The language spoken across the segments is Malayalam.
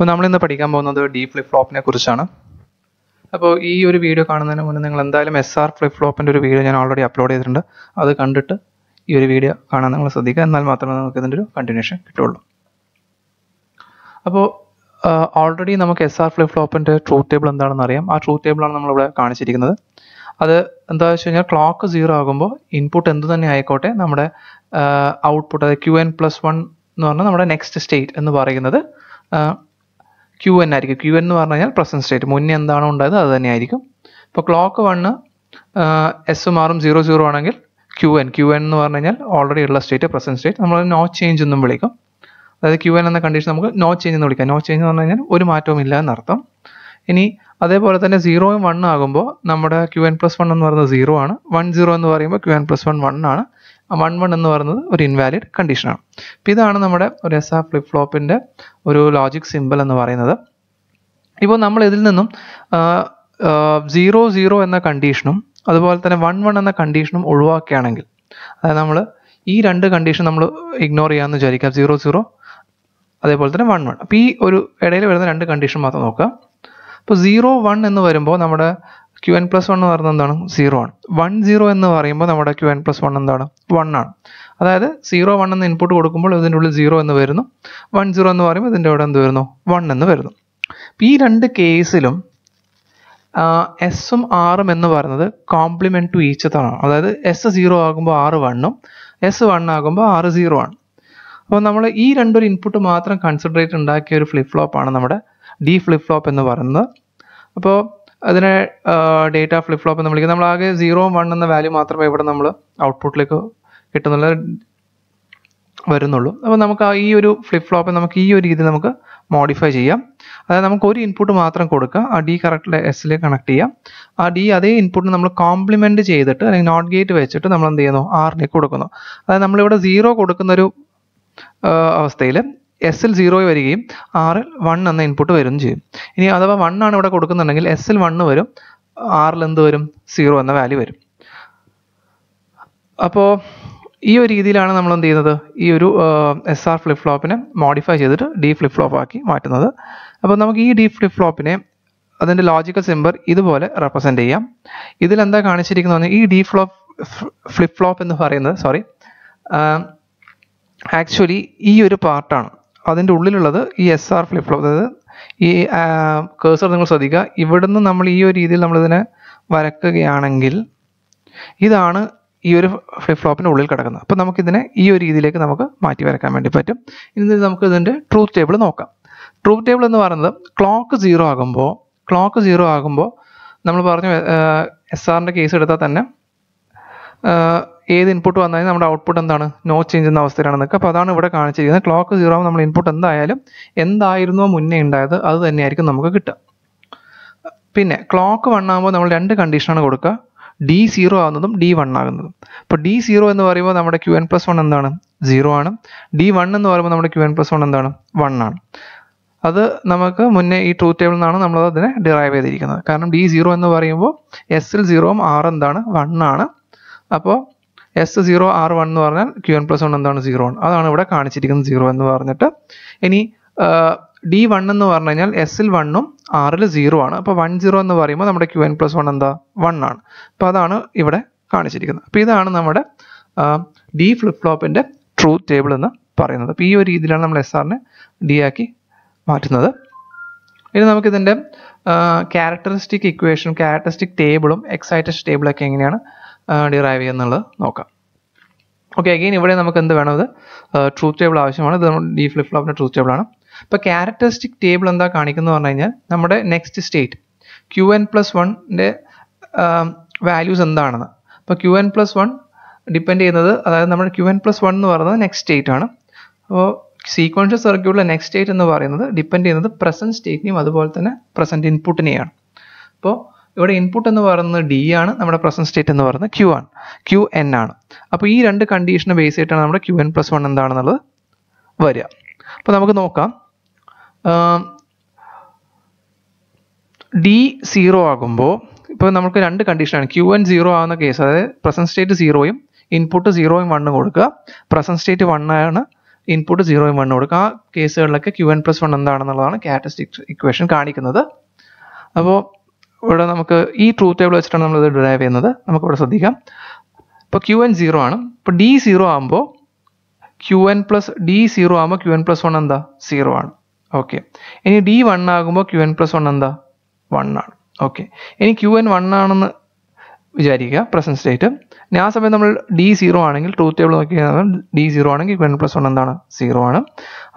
അപ്പോൾ നമ്മളിന്ന് പഠിക്കാൻ പോകുന്നത് ഡി ഫ്ലിപ്പ് ഫ്ലോപ്പിനെ കുറിച്ചാണ് അപ്പോൾ ഈ ഒരു വീഡിയോ കാണുന്നതിന് മുന്നേ നിങ്ങൾ എന്തായാലും എസ് ആർ ഫ്ലിപ്പ് ഫ്ലോപ്പിൻ്റെ ഒരു വീഡിയോ ഞാൻ ഓൾറെഡി അപ്ലോഡ് ചെയ്തിട്ടുണ്ട് അത് കണ്ടിട്ട് ഈ ഒരു വീഡിയോ കാണാൻ നിങ്ങൾ ശ്രദ്ധിക്കുക എന്നാൽ മാത്രമേ നമുക്ക് ഇതിൻ്റെ ഒരു കണ്ടിന്യൂഷൻ കിട്ടുള്ളൂ അപ്പോൾ ഓൾറെഡി നമുക്ക് എസ് ആർ ഫ്ലിപ്പ് ഫ്ലോപ്പിൻ്റെ ട്രൂത്ത് ടേബിൾ എന്താണെന്ന് അറിയാം ആ ട്രൂത്ത് ടേബിളാണ് നമ്മളിവിടെ കാണിച്ചിരിക്കുന്നത് അത് എന്താ വെച്ച് കഴിഞ്ഞാൽ ക്ലോക്ക് സീറോ ആകുമ്പോൾ ഇൻപുട്ട് എന്ത് തന്നെ ആയിക്കോട്ടെ നമ്മുടെ ഔട്ട്പുട്ട് അതായത് ക്യു എൻ പ്ലസ് വൺ എന്ന് പറഞ്ഞാൽ നമ്മുടെ നെക്സ്റ്റ് സ്റ്റേറ്റ് എന്ന് പറയുന്നത് ക്യു എൻ ആയിരിക്കും ക്യു എൻ എന്ന് പറഞ്ഞു കഴിഞ്ഞാൽ പ്രസന്റ് സ്റ്റേറ്റ് മുന്നേ എന്താണോ ഉണ്ടായത് അത് ആയിരിക്കും ഇപ്പോൾ ക്ലോക്ക് വണ്ണ് എസ് മാറും സീറോ സീറോ ആണെങ്കിൽ ക്യു എൻ ക്യു എൻ എന്ന് പറഞ്ഞു കഴിഞ്ഞാൽ ഓൾറെഡി ഉള്ള സ്റ്റേറ്റ് പ്രസന്റ് സ്റ്റേറ്റ് നമ്മൾ നോ ചേഞ്ച് എന്നും വിളിക്കും അതായത് ക്യു എൻ എന്ന കണ്ടീഷൻ നമുക്ക് നോ ചേഞ്ച് എന്ന് വിളിക്കാം നോ ചേഞ്ച് എന്ന് പറഞ്ഞു കഴിഞ്ഞാൽ ഒരു മാറ്റവും ഇല്ല എന്നർത്ഥം ഇനി അതേപോലെ തന്നെ സീറോയും വണ്ണാകുമ്പോൾ ആകുമ്പോൾ നമ്മുടെ ക്യു എൻ പ്ലസ് വൺ എന്ന് പറയുന്നത് സീറോ ആണ് വൺ സീറോ എന്ന് പറയുമ്പോൾ Q N plus one one ആണ് വൺ വൺ എന്ന് പറയുന്നത് ഒരു ഇൻവാലിഡ് കണ്ടീഷനാണ് അപ്പം ഇതാണ് നമ്മുടെ ഒരു എസ് ആ ഫ്ലിപ്പ് ഫ്ലോപ്പിൻ്റെ ഒരു ലോജിക് സിമ്പിൾ എന്ന് പറയുന്നത് ഇപ്പോൾ നമ്മൾ ഇതിൽ നിന്നും സീറോ സീറോ എന്ന കണ്ടീഷനും അതുപോലെ തന്നെ വൺ വൺ എന്ന കണ്ടീഷനും ഒഴിവാക്കുകയാണെങ്കിൽ അതായത് നമ്മൾ ഈ രണ്ട് കണ്ടീഷൻ നമ്മൾ ഇഗ്നോർ ചെയ്യാമെന്ന് വിചാരിക്കാം സീറോ സീറോ അതേപോലെ തന്നെ വൺ വൺ അപ്പോൾ ഈ ഒരു ഇടയിൽ വരുന്ന രണ്ട് കണ്ടീഷൻ മാത്രം നോക്കുക അപ്പോൾ സീറോ വൺ എന്ന് വരുമ്പോൾ നമ്മുടെ ക്യു എൻ പ്ലസ് വൺ എന്ന് പറയുന്നത് എന്താണ് സീറോ ആണ് വൺ സീറോ എന്ന് പറയുമ്പോൾ നമ്മുടെ ക്യു എൻ പ്ലസ് വൺ എന്താണ് വൺ ആണ് അതായത് സീറോ വൺ എന്ന് ഇൻപുട്ട് കൊടുക്കുമ്പോൾ ഇതിൻ്റെ ഉള്ളിൽ സീറോ എന്ന് വരുന്നു വൺ സീറോ എന്ന് പറയുമ്പോൾ ഇതിൻ്റെ അവിടെ എന്ത് വരുന്നു വൺ എന്ന് വരുന്നു അപ്പം ഈ രണ്ട് കേസിലും എസ്സും ആറും എന്ന് പറയുന്നത് കോംപ്ലിമെൻറ്റ് ടു ഈച്ച് ആണ് അതായത് എസ് സീറോ ആകുമ്പോൾ ആറ് വണ്ണും എസ് വൺ ആകുമ്പോൾ ആറ് സീറോ ആണ് അപ്പോൾ നമ്മൾ ഈ രണ്ടൊരു ഇൻപുട്ട് മാത്രം കൺസിഡറേറ്റ് ഉണ്ടാക്കിയ ഒരു ഫ്ലിപ്പ് ഫ്ലോപ്പാണ് നമ്മുടെ ഡി ഫ്ലിപ്പ് ഫ്ലോപ്പ് എന്ന് പറയുന്നത് അപ്പോൾ അതിനെ ഡേറ്റ ഫ്ലിപ്പ് ഫ്ലോപ്പ് എന്ന് വിളിക്കുന്നത് നമ്മൾ ആകെ സീറോ വൺ എന്ന വാല്യൂ മാത്രമേ ഇവിടെ നമ്മൾ ഔട്ട്പുട്ടിലേക്ക് കിട്ടുന്നുള്ളൂ വരുന്നുള്ളൂ അപ്പോൾ നമുക്ക് ഈ ഒരു ഫ്ലിപ്പ് ഫ്ലോപ്പ് നമുക്ക് ഈ ഒരു രീതി നമുക്ക് മോഡിഫൈ ചെയ്യാം അതായത് നമുക്ക് ഒരു ഇൻപുട്ട് മാത്രം കൊടുക്കുക ആ ഡി കറക്റ്റ് എസ്സിൽ കണക്ട് ചെയ്യാം ആ ഡി അതേ ഇൻപുട്ടിന് നമ്മൾ കോംപ്ലിമെൻറ്റ് ചെയ്തിട്ട് അല്ലെങ്കിൽ നോട്ട് ഗേറ്റ് വെച്ചിട്ട് നമ്മൾ എന്ത് ചെയ്യുന്നു ആറിലേക്ക് കൊടുക്കുന്നു അതായത് നമ്മളിവിടെ സീറോ കൊടുക്കുന്ന ഒരു അവസ്ഥയിൽ എൽ സീറോ വരികയും ആറിൽ വൺ എന്ന ഇൻപുട്ട് വരും ചെയ്യും ഇനി അഥവാ വൺ ആണ് ഇവിടെ കൊടുക്കുന്നുണ്ടെങ്കിൽ എൽ വണ്ണ് വരും ആറിൽ എന്ത് വരും സീറോ എന്ന വാല്യൂ വരും അപ്പോൾ ഈ ഒരു രീതിയിലാണ് നമ്മൾ എന്ത് ചെയ്യുന്നത് ഈ ഒരു എസ് ആർ ഫ്ലിപ്പ് ഫ്ലോപ്പിനെ മോഡിഫൈ ചെയ്തിട്ട് ഡി ഫ്ലിപ്പ് ഫ്ലോപ്പ് ആക്കി മാറ്റുന്നത് അപ്പോൾ നമുക്ക് ഈ ഡി ഫ്ലിപ്പ് ഫ്ലോപ്പിനെ അതിൻ്റെ ലോജിക്കൽ സിംബർ ഇതുപോലെ റെപ്രസെൻ്റ് ചെയ്യാം ഇതിലെന്താ പറഞ്ഞാൽ ഈ ഡി ഫ്ലോപ്പ് ഫ്ലിപ്പ് ഫ്ലോപ്പ് എന്ന് പറയുന്നത് സോറി ആക്ച്വലി ഈ ഒരു പാർട്ടാണ് അതിൻ്റെ ഉള്ളിലുള്ളത് ഈ എസ് ആർ ഫ്ലിപ്പ് ഫ്ലോപ്പ് അതായത് ഈ കേഴ്സർ നിങ്ങൾ ശ്രദ്ധിക്കുക ഇവിടുന്ന് നമ്മൾ ഈ ഒരു രീതിയിൽ നമ്മളിതിനെ വരക്കുകയാണെങ്കിൽ ഇതാണ് ഈ ഒരു ഫ്ലിപ്പ് ഫ്ലോപ്പിൻ്റെ ഉള്ളിൽ കിടക്കുന്നത് അപ്പോൾ നമുക്കിതിനെ ഈ ഒരു രീതിയിലേക്ക് നമുക്ക് മാറ്റി വരക്കാൻ വേണ്ടി പറ്റും ഇനി നമുക്ക് ഇതിൻ്റെ ട്രൂത്ത് ടേബിൾ നോക്കാം ട്രൂത്ത് ടേബിൾ എന്ന് പറയുന്നത് ക്ലോക്ക് സീറോ ആകുമ്പോൾ ക്ലോക്ക് സീറോ ആകുമ്പോൾ നമ്മൾ പറഞ്ഞു എസ് ആറിൻ്റെ കേസ് എടുത്താൽ തന്നെ ഏത് ഇൻപുട്ട് വന്നാലും നമ്മുടെ ഔട്ട്പുട്ട് എന്താണ് നോ ചേഞ്ച് എന്ന അവസ്ഥയിലാണ് നിൽക്കുക അപ്പോൾ അതാണ് ഇവിടെ കാണിച്ചിരിക്കുന്നത് ക്ലോക്ക് സീറോ ആകുമ്പോൾ നമ്മൾ ഇൻപുട്ട് എന്തായാലും എന്തായിരുന്നോ മുന്നേ ഉണ്ടായത് അത് തന്നെയായിരിക്കും നമുക്ക് കിട്ടുക പിന്നെ ക്ലോക്ക് വൺ ആകുമ്പോൾ നമ്മൾ രണ്ട് കണ്ടീഷനാണ് കൊടുക്കുക ഡി സീറോ ആകുന്നതും ഡി വൺ ആകുന്നതും അപ്പോൾ ഡി സീറോ എന്ന് പറയുമ്പോൾ നമ്മുടെ ക്യു എൻ പ്ലസ് വൺ എന്താണ് സീറോ ആണ് ഡി വൺ എന്ന് പറയുമ്പോൾ നമ്മുടെ ക്യു എൻ പ്ലസ് വൺ എന്താണ് വൺ ആണ് അത് നമുക്ക് മുന്നേ ഈ ട്രൂത്ത് ടേബിളിൽ നിന്നാണ് നമ്മൾ അതിനെ ഡിറൈവ് ചെയ്തിരിക്കുന്നത് കാരണം ഡി സീറോ എന്ന് പറയുമ്പോൾ എസ് എൽ സീറോയും ആർ എന്താണ് വൺ ആണ് അപ്പോൾ എസ് സീറോ ആർ വൺ എന്ന് പറഞ്ഞാൽ ക്യു എൻ പ്ലസ് വൺ എന്താണ് സീറോ വൺ അതാണ് ഇവിടെ കാണിച്ചിരിക്കുന്നത് സീറോ എന്ന് പറഞ്ഞിട്ട് ഇനി ഡി വൺ എന്ന് പറഞ്ഞു കഴിഞ്ഞാൽ എസിൽ വണ്ണും ആറിൽ സീറോ ആണ് അപ്പോൾ വൺ സീറോ എന്ന് പറയുമ്പോൾ നമ്മുടെ ക്യു എൻ പ്ലസ് വൺ എന്താ വൺ ആണ് അപ്പോൾ അതാണ് ഇവിടെ കാണിച്ചിരിക്കുന്നത് അപ്പോൾ ഇതാണ് നമ്മുടെ ഡി ഫ്ലിപ്പ് ഫ്ലോപ്പിൻ്റെ ട്രൂ ടേബിൾ എന്ന് പറയുന്നത് അപ്പോൾ ഈ ഒരു രീതിയിലാണ് നമ്മൾ എസ് ആറിനെ ഡി ആക്കി മാറ്റുന്നത് ഇനി നമുക്കിതിൻ്റെ ക്യാരക്ടറിസ്റ്റിക് ഇക്വേഷനും ക്യാരക്ടറിസ്റ്റിക് ടേബിളും എക്സൈറ്റഡ് ടേബിളൊക്കെ എങ്ങനെയാണ് ഡിറൈവ് ചെയ്യുന്നുള്ളത് നോക്കാം ഓക്കെ അഗെയിൻ ഇവിടെ നമുക്ക് എന്ത് വേണം ഇത് ട്രൂത്ത് ടേബിൾ ആവശ്യമാണ് ഇത് ഡി ഫ്ലിപ്പ് ഫ്ലോപ്പിൻ്റെ ട്രൂത്ത് ടേബിളാണ് ഇപ്പോൾ ക്യാരക്ടറിസ്റ്റിക് ടേബിൾ എന്താ കാണിക്കുന്നത് പറഞ്ഞു കഴിഞ്ഞാൽ നമ്മുടെ next state Q N plus വണ്ണിൻ്റെ വാല്യൂസ് എന്താണെന്ന് അപ്പോൾ Q N plus one depend ചെയ്യുന്നത് അതായത് നമ്മുടെ ക്യു എൻ പ്ലസ് വൺ എന്ന് പറയുന്നത് നെക്സ്റ്റ് സ്റ്റേറ്റ് ആണ് അപ്പോൾ സീക്വൻഷ്യൽ സർക്യൂട്ടിലെ നെക്സ്റ്റ് സ്റ്റേറ്റ് എന്ന് പറയുന്നത് ഡിപ്പെൻഡ് ചെയ്യുന്നത് പ്രസന്റ് സ്റ്റേറ്റിനെയും അതുപോലെ തന്നെ പ്രസന്റ് ഇൻപുട്ടിനെയാണ് അപ്പോൾ ഇവിടെ ഇൻപുട്ട് എന്ന് പറയുന്നത് ഡി ആണ് നമ്മുടെ പ്രസന്റ് സ്റ്റേറ്റ് എന്ന് പറയുന്നത് ക്യു ആണ് ക്യു എൻ ആണ് അപ്പോൾ ഈ രണ്ട് കണ്ടീഷനെ ബേസ് ചെയ്തിട്ടാണ് നമ്മുടെ ക്യു എൻ പ്ലസ് വൺ എന്താണെന്നുള്ളത് വരിക അപ്പോൾ നമുക്ക് നോക്കാം ഡി സീറോ ആകുമ്പോൾ ഇപ്പോൾ നമുക്ക് രണ്ട് കണ്ടീഷനാണ് ക്യു എൻ സീറോ ആവുന്ന കേസ് അതായത് പ്രസന്റ് സ്റ്റേറ്റ് സീറോയും ഇൻപുട്ട് സീറോയും വണ്ണും കൊടുക്കുക പ്രസന്റ് സ്റ്റേറ്റ് വണ്ണാണ് ഇൻപുട്ട് സീറോയും വണ്ണും കൊടുക്കുക ആ കേസുകളിലൊക്കെ ക്യു എൻ പ്ലസ് വൺ എന്താണെന്നുള്ളതാണ് കാറ്റസ്റ്റിക് ഇക്വേഷൻ കാണിക്കുന്നത് അപ്പോൾ ഇവിടെ നമുക്ക് ഈ ട്രൂത്ത് ടേബിൾ വെച്ചിട്ടാണ് നമ്മളിത് ഡ്രൈവ് ചെയ്യുന്നത് നമുക്കിവിടെ ശ്രദ്ധിക്കാം ഇപ്പോൾ ക്യു എൻ സീറോ ആണ് ഇപ്പോൾ ഡി സീറോ ആകുമ്പോൾ Q N plus D zero ആകുമ്പോൾ ക്യു എൻ പ്ലസ് വൺ എന്താ സീറോ ആണ് ഓക്കെ ഇനി ഡി വൺ ആകുമ്പോൾ ക്യു എൻ പ്ലസ് വൺ എന്താ വൺ ആണ് ഓക്കെ ഇനി ക്യു എൻ വൺ ആണെന്ന് വിചാരിക്കുക പ്രസൻറ്റ് സ്റ്റേറ്റ് ആ സമയത്ത് നമ്മൾ ഡി സീറോ ആണെങ്കിൽ ട്രൂത്ത് ടേബിൾ നോക്കി കഴിഞ്ഞാൽ ഡി സീറോ ആണെങ്കിൽ ക്യു എൻ പ്ലസ് വൺ എന്താണ് സീറോ ആണ്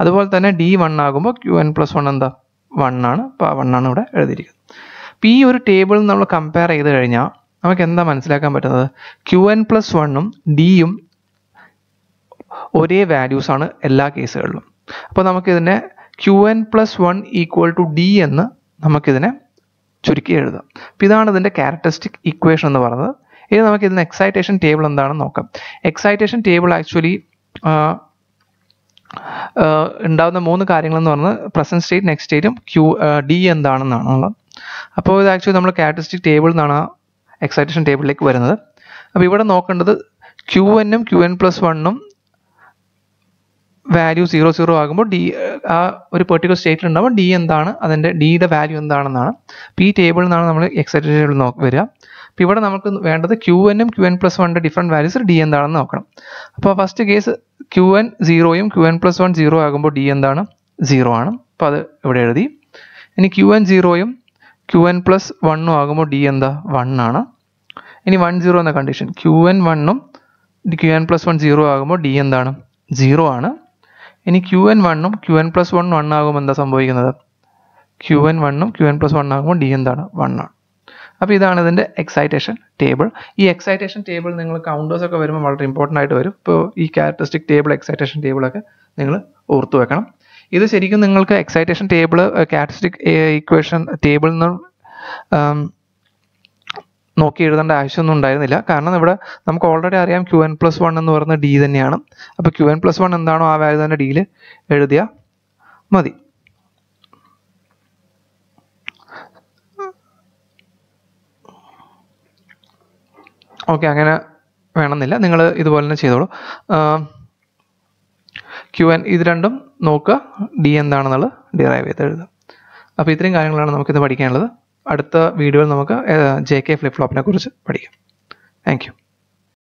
അതുപോലെ തന്നെ ഡി വൺ ആകുമ്പോൾ ക്യു എൻ പ്ലസ് വൺ എന്താ വൺ ആണ് അപ്പോൾ ആ വൺ ആണ് ഇവിടെ എഴുതിയിരിക്കുന്നത് അപ്പോൾ ഈ ഒരു ടേബിൾ നമ്മൾ കമ്പയർ ചെയ്ത് കഴിഞ്ഞാൽ നമുക്ക് എന്താ മനസ്സിലാക്കാൻ പറ്റുന്നത് ക്യു എൻ പ്ലസ് വണ്ണും ഡിയും ഒരേ വാല്യൂസ് ആണ് എല്ലാ കേസുകളിലും അപ്പോൾ നമുക്കിതിനെ Q N plus one equal to D എന്ന് നമുക്കിതിനെ ചുരുക്കി എഴുതാം അപ്പോൾ ഇതാണ് ഇതിൻ്റെ ക്യാരക്ടറിസ്റ്റിക് ഇക്വേഷൻ എന്ന് പറയുന്നത് ഇനി നമുക്ക് ഇതിന് എക്സൈറ്റേഷൻ ടേബിൾ എന്താണെന്ന് നോക്കാം എക്സൈറ്റേഷൻ ടേബിൾ ആക്ച്വലി ഉണ്ടാകുന്ന മൂന്ന് കാര്യങ്ങളെന്ന് പറഞ്ഞാൽ പ്രസൻറ്റ് സ്റ്റേറ്റ് നെക്സ്റ്റ് സ്റ്റേറ്റും ക്യൂ ഡി എന്താണെന്നാണുള്ളത് അപ്പോൾ ഇത് ആക്ച്വലി നമ്മൾ കാറ്റസ്റ്റിക് ടേബിൾ എന്നാണ് എക്സൈറ്റേഷൻ ടേബിളിലേക്ക് വരുന്നത് അപ്പോൾ ഇവിടെ നോക്കേണ്ടത് ക്യൂ എന്നും ക്യു എൻ പ്ലസ് വണ്ണും വാല്യൂ സീറോ സീറോ ആകുമ്പോൾ ഡി ആ ഒരു പെർട്ടിക്കുലർ സ്റ്റേറ്റിൽ ഉണ്ടാകുമ്പോൾ ഡി എന്താണ് അതിൻ്റെ ഡിയുടെ വാല്യൂ എന്താണെന്നാണ് അപ്പോൾ ഈ ടേബിളിൽ നിന്നാണ് നമ്മൾ എക്സൈറ്റേഷൻ ടേബിൾ നോക്കി വരിക അപ്പോൾ ഇവിടെ നമുക്ക് വേണ്ടത് ക്യു എനും ക്യു എൻ പ്ലസ് വണ്ണിൻ്റെ ഡിഫറെൻറ്റ് വാല്യൂസ് ഡി എന്താണെന്ന് നോക്കണം അപ്പോൾ ഫസ്റ്റ് കേസ് ക്യു എൻ സീറോയും Q N plus one zero ആകുമ്പോൾ ഡി എന്താണ് സീറോ ആണ് അപ്പോൾ അത് ഇവിടെ എഴുതി ഇനി ക്യു എൻ സീറോയും ക്യു എൻ പ്ലസ് വണ്ണും ആകുമ്പോൾ ഡി എന്താ വൺ ആണ് ഇനി വൺ സീറോ എന്ന കണ്ടീഷൻ ക്യു എൻ വണ്ണും Q N plus one zero ആകുമ്പോൾ ഡി എന്താണ് സീറോ ആണ് ഇനി ക്യു എൻ വണ്ണും Q N plus one one ആകുമ്പോൾ എന്താ സംഭവിക്കുന്നത് ക്യു എൻ വണ്ണും ക്യു എൻ പ്ലസ് വൺ ആകുമ്പോൾ ഡി എന്താണ് വൺ ആണ് അപ്പോൾ ഇതാണ് ഇതിൻ്റെ എക്സൈറ്റേഷൻ ടേബിൾ ഈ എക്സൈറ്റേഷൻ ടേബിൾ നിങ്ങൾ കൗണ്ടേഴ്സ് ഒക്കെ വരുമ്പോൾ വളരെ ഇമ്പോർട്ടൻ്റ് ആയിട്ട് വരും ഇപ്പോൾ ഈ ക്യാരക്ടറിസ്റ്റിക് ടേബിൾ എക്സൈറ്റേഷൻ ടേബിളൊക്കെ നിങ്ങൾ ഓർത്തു വെക്കണം ഇത് ശരിക്കും നിങ്ങൾക്ക് excitation table characteristic equation table നിന്നും നോക്കി എഴുതേണ്ട ആവശ്യമൊന്നും ഉണ്ടായിരുന്നില്ല കാരണം ഇവിടെ നമുക്ക് ഓൾറെഡി അറിയാം ക്യു എൻ പ്ലസ് വൺ എന്ന് പറയുന്ന ഡി തന്നെയാണ് അപ്പോൾ ക്യു എൻ പ്ലസ് വൺ എന്താണോ ആ വാല്യൂ തന്നെ ഡിയിൽ എഴുതിയാൽ മതി ഓക്കെ അങ്ങനെ വേണമെന്നില്ല നിങ്ങൾ ഇതുപോലെ തന്നെ ചെയ്തോളൂ ക്യു എൻ ഇത് രണ്ടും നോക്കുക ഡി എന്താണെന്നുള്ളത് ഡിറൈവ് ചെയ്ത് എഴുതുക അപ്പോൾ ഇത്രയും കാര്യങ്ങളാണ് നമുക്കിത് പഠിക്കാനുള്ളത് അടുത്ത വീഡിയോയിൽ നമുക്ക് ജെ കെ ഫ്ലിപ്പ് ഫ്ലോപ്പിനെ കുറിച്ച് പഠിക്കാം താങ്ക് യു